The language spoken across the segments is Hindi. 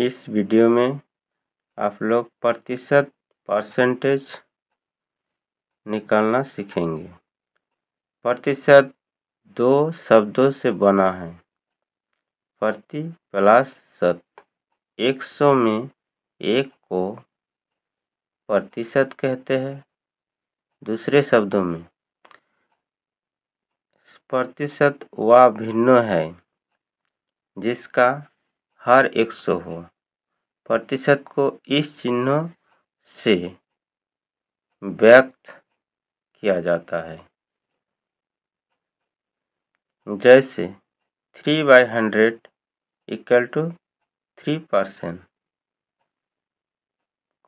इस वीडियो में आप लोग प्रतिशत परसेंटेज निकालना सीखेंगे प्रतिशत दो शब्दों से बना है प्रति प्लस सत एक सौ में एक को प्रतिशत कहते हैं दूसरे शब्दों में प्रतिशत वह भिन्न है जिसका हर एक सौ हो प्रतिशत को इस चिन्ह से व्यक्त किया जाता है जैसे three by hundred equal to three percent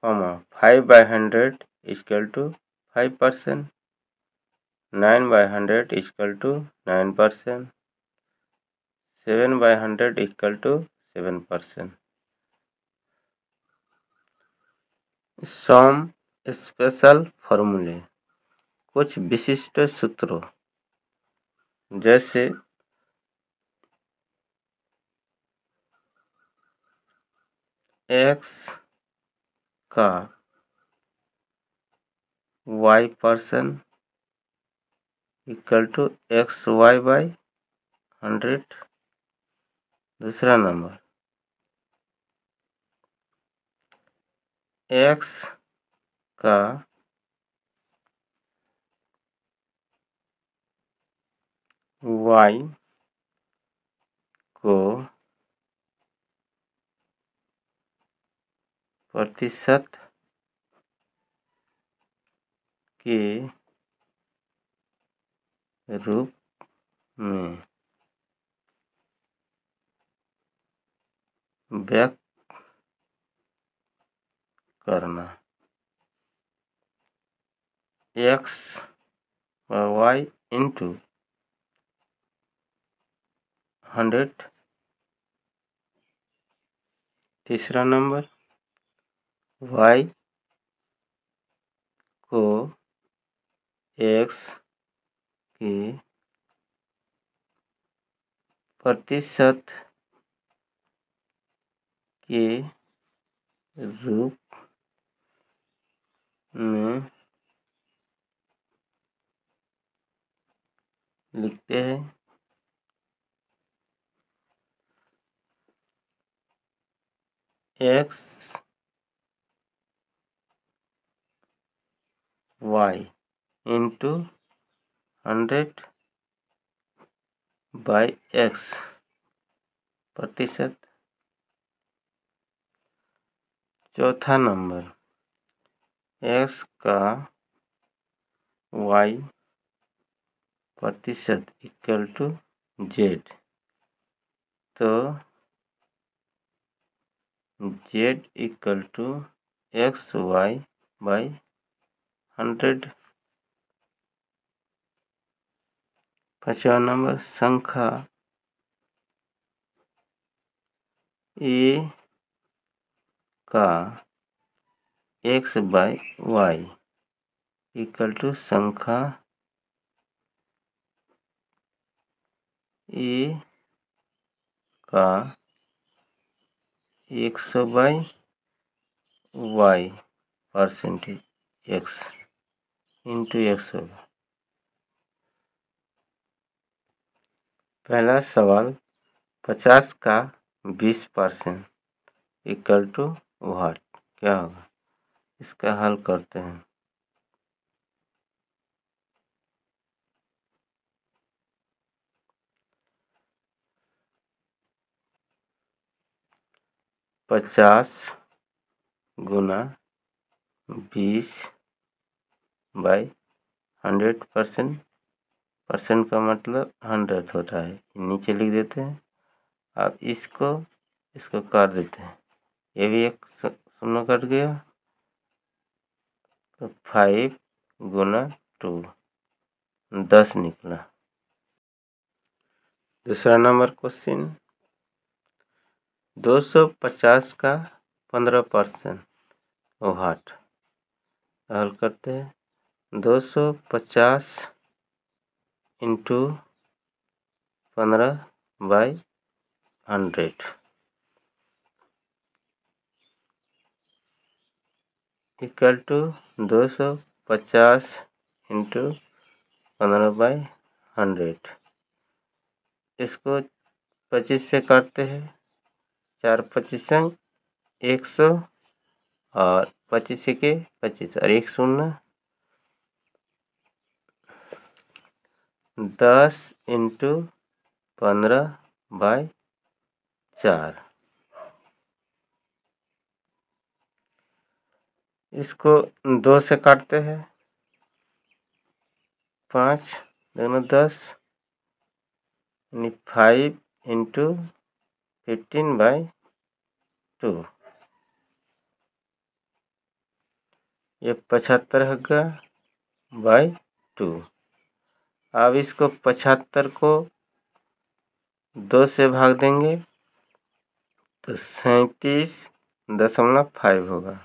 comma five by hundred equal to five percent nine by hundred equal to nine percent seven by hundred equal to seven percent some special फॉर्मूले कुछ विशिष्ट सूत्रों जैसे एक्स का Y percent equal to X Y by hundred दूसरा नंबर एक्स का वाई को प्रतिशत के रूप में व्यक्त करना एक्स वाई इंटू हंड्रेड तीसरा नंबर वाई को एक्स के प्रतिशत के रूप में लिखते हैं X Y into hundred by X प्रतिशत चौथा नंबर एस का वाई प्रतिशत इक्वल टू जेड तो Z equal to X Y by hundred पचवा नंबर संख्या ए का X by Y equal to संख्या ए का एक सौ by Y percentage X into X होगा पहला सवाल पचास का बीस परसेंट इक्वल टू वाट क्या होगा इसका हल करते हैं पचास गुना बीस बाई हंड्रेड परसेंट परसेंट का मतलब हंड्रेड होता है नीचे लिख देते हैं अब इसको इसको काट देते हैं ये भी एक सुनो कट गया फाइव गुना टू दस निकला दूसरा नंबर क्वेश्चन 250 का 15 परसेंट वाट हल करते हैं 250 इंटू पंद्रह बाई हंड्रेड इक्वल टू दो सौ पचास इंटू पंद्रह बाई हंड्रेड इसको पच्चीस से काटते हैं चार पच्चीस एक सौ और पच्चीस के पच्चीस और एक शून्य दस इंटू पंद्रह बाय चार इसको दो से काटते हैं पाँच दोनों दस यानी five into fifteen by two ये पचहत्तर गया बाई टू अब इसको पचहत्तर को दो से भाग देंगे तो सैंतीस दशमलव फाइव होगा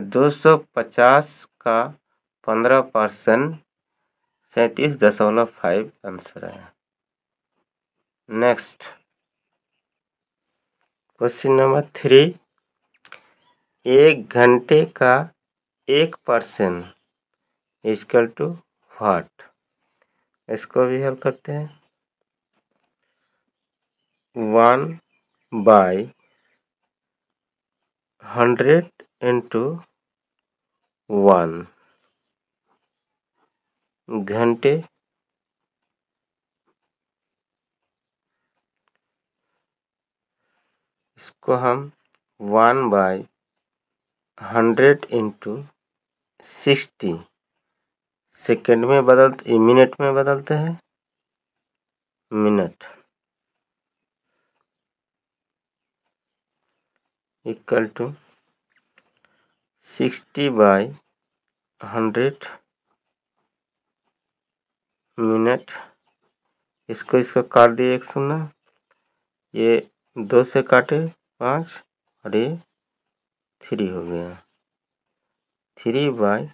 दो सौ पचास का पंद्रह परसेंट सैंतीस दशमलव फाइव आंसर है नेक्स्ट क्वेश्चन नंबर थ्री एक घंटे का एक परसेंट इजकल टू वाट इसको भी हल करते हैं one by hundred into one घंटे इसको हम one by hundred into sixty second में बदलते मिनट में बदलते हैं minute equal to sixty by hundred minute इसको इसको काट दिए एक शून्य ये दो से काटे पाँच और ये थ्री हो गया थ्री बाई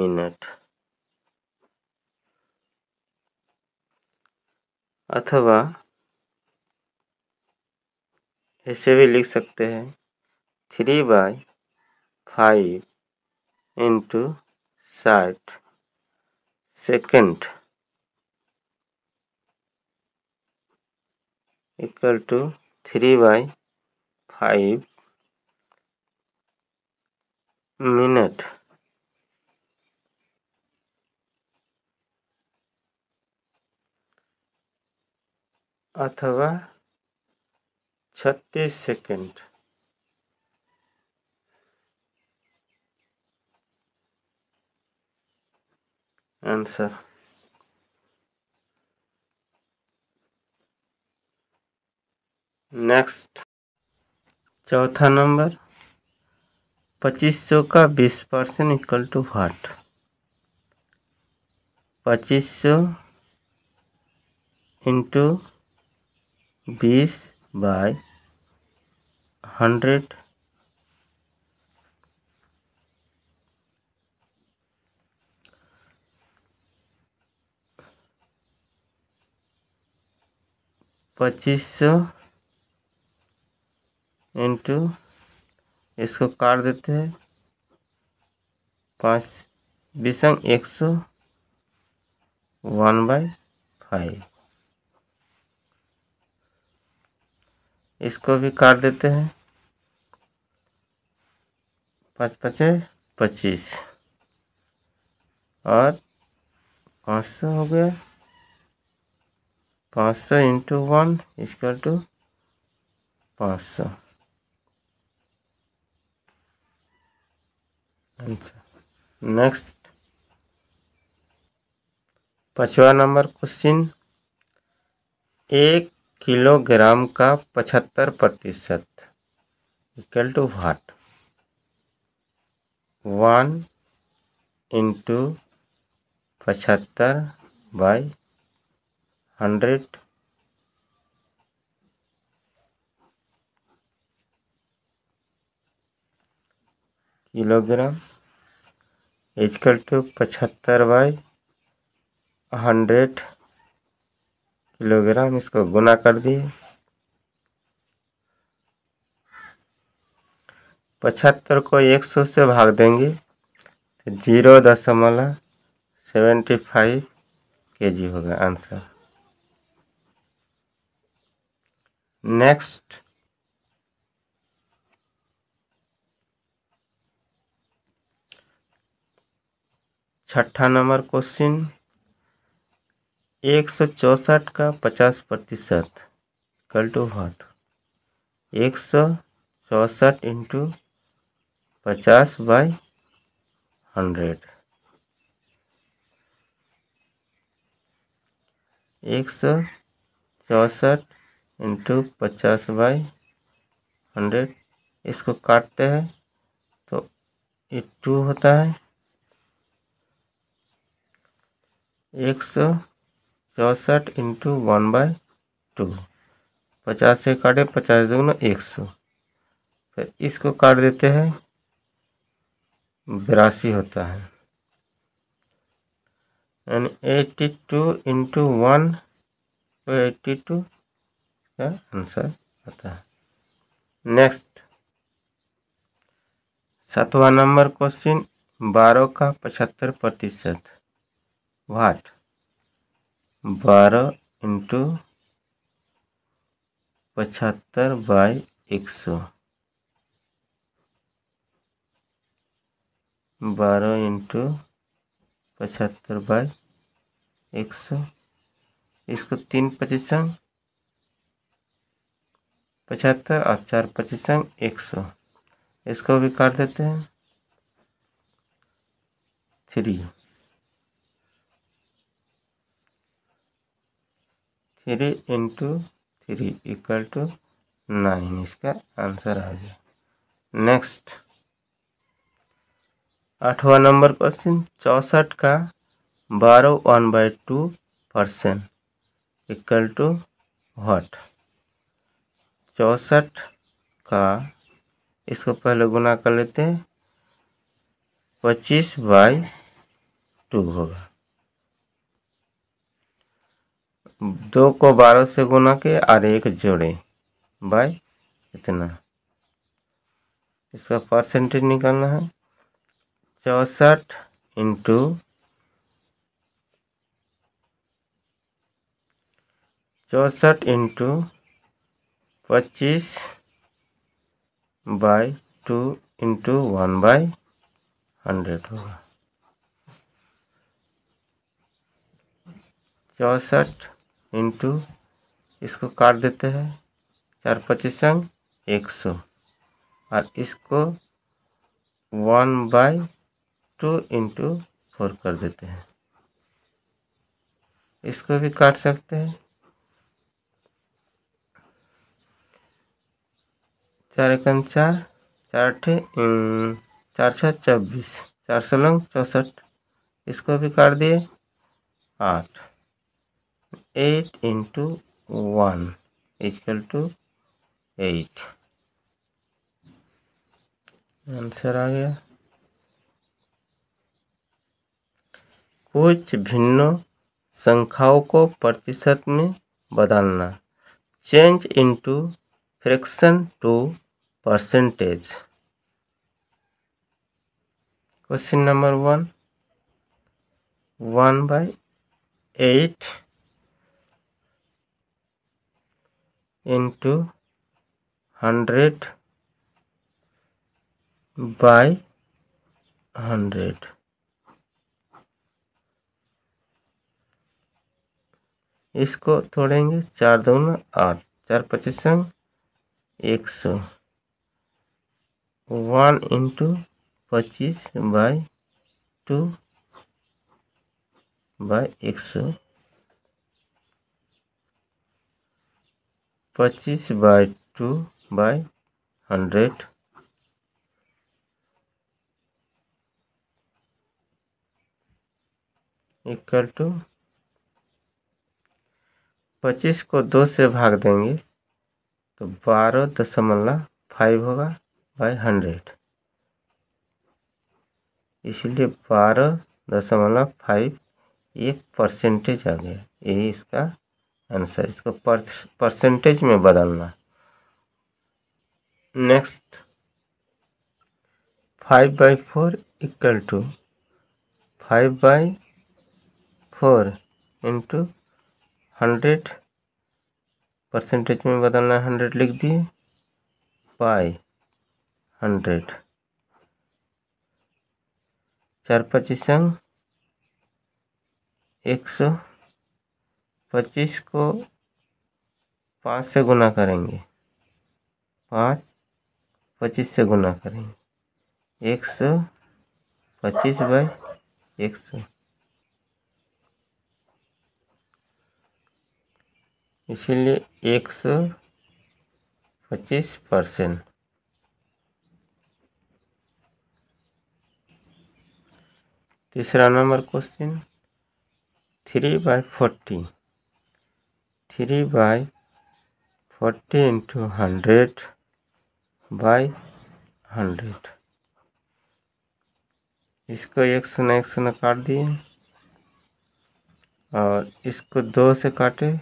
मिनट अथवा ऐसे भी लिख सकते हैं थ्री बाई फाइव इंटू साठ second equal to three by five minute अथवा छत्तीस सेकेंड आंसर नेक्स्ट चौथा नंबर पच्चीस सौ का बीस परसेंट इक्वल टू वाट पच्चीस सौ इंटू बीस बाय हंड्रेड पच्चीस सौ इंटू इसको काट देते हैं पाँच विसंग एक सौ वन बाई फाइव इसको भी काट देते हैं पाँच पचे पच्चीस और पाँच सौ हो गया पाँच सौ इंटू वन इसकल टू पाँच सौ अच्छा नेक्स्ट पचवा नंबर क्वेश्चन एक किलोग्राम का पचहत्तर प्रतिशत equal to what one into पचहत्तर by hundred kilogram equal to पचहत्तर बाई हंड्रेड किलोग्राम इसको गुना कर दिए पचहत्तर को एक सौ से भाग देंगे तो जीरो दशमलव सेवेंटी फाइव के जी होगा आंसर नेक्स्ट छठा नंबर क्वेश्चन एक सौ चौंसठ का पचास प्रतिशत कल टू वाट एक सौ चौसठ इंटू पचास बाई हंड्रेड एक सौ चौंसठ इंटू पचास बाई हंड्रेड इसको काटते हैं तो ये टू होता है एक सौ चौंसठ इंटू वन बाई टू पचास से काटे पचास ना एक सौ फिर इसको काट देते हैं बिरासी होता है and eighty two into one eighty two का आंसर आता है नेक्स्ट सातवां नंबर क्वेश्चन बारह का पचहत्तर प्रतिशत वाट बारह इंटू पचहत्तर बाई एक सौ बारह इंटू पचहत्तर बाई एक सौ इसको तीन पच्चीस पचहत्तर और चार पच्चीस एक सौ इसको भी काट देते हैं three three into three equal to nine इसका आंसर आ गया नेक्स्ट आठवां नंबर क्वेश्चन चौसठ का बारह one by two percent equal to what चौंसठ का इसको पहले गुना कर लेते हैं पच्चीस बाई टू होगा दो को बारह से गुना के और एक जोड़े बाय इतना इसका परसेंटेज निकालना है चौंसठ इंटू चौंसठ इंटू पच्चीस by two into one by hundred होगा चौंसठ इंटू इसको काट देते हैं चार पच्चीस संग एक सौ और इसको one by two into four कर देते हैं इसको भी काट सकते हैं चार एक चार चार अठे चार छः चौबीस चार सोलंग चौंसठ इसको भी काट दिए आठ eight into one equal to eight answer आ गया कुछ भिन्नों संख्याओं को प्रतिशत में बदलना change into fraction to percentage question number one one by eight into hundred by hundred इसको तोड़ेंगे चार दो आठ चार पच्चीस एक सौ वन इंटू पच्चीस बाई टू बाई एक सौ पच्चीस by two by hundred equal to पच्चीस को दो से भाग देंगे तो बारह दशमलव फाइव होगा बाई हंड्रेड इसलिए बारह दशमलव फाइव ये परसेंटेज आ गया यही इसका आंसर इसको परसेंटेज में बदलना next five by four equal to five by four into hundred percentage में बदलना हंड्रेड लिख दिए बाई हंड्रेड चार पच्चीस एक सौ पच्चीस को पाँच से गुना करेंगे पाँच पच्चीस से गुना करेंगे एक सौ पच्चीस बाई एक सौ इसीलिए एक सौ पच्चीस परसेंट तीसरा number question three by forty three by forty into hundred by hundred इसको एक सौ एक सौ काट दिए और इसको दो से काटे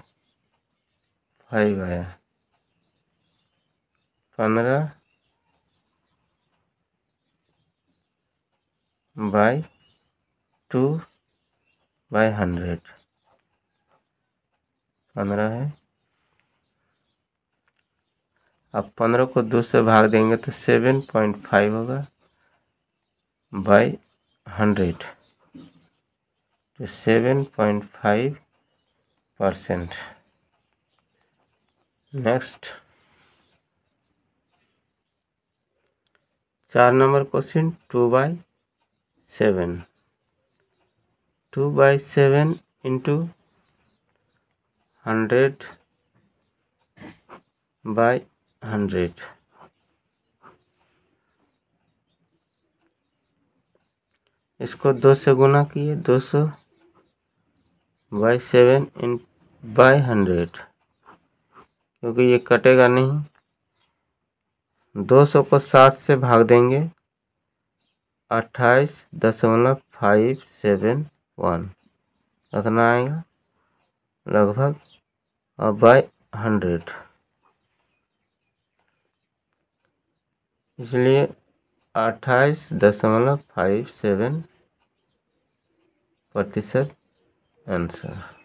फाइव आया पंद्रह बाय टू बाय हंड्रेड पंद्रह है अब पंद्रह को दो से भाग देंगे तो सेवन पॉइंट फाइव होगा बाय हंड्रेड तो seven point five percent next चार number question two by seven two by seven into hundred by hundred इसको दो से गुना किए दो सौ by seven in by hundred क्योंकि ये कटेगा नहीं दो सौ को सात से भाग देंगे अट्ठाईस दशमलव फाइव सेवन वन कितना आएगा लगभग और बाई हंड्रेड इसलिए अट्ठाईस दशमलव फाइव सेवन प्रतिशत आंसर